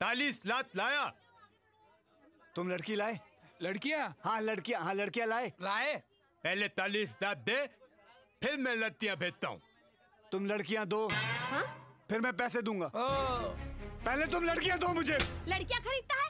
तालीस लात लाया तुम लड़की लाए लड़कियाँ हाँ लड़कियाँ हाँ लड़कियाँ लाए लाए पहले तालीस लात दे फिर मैं लड़कियाँ भेजता हूँ तुम लड़कियाँ दो हा? फिर मैं पैसे दूंगा ओ। पहले तुम लड़कियाँ दो मुझे लड़कियाँ खरीदता है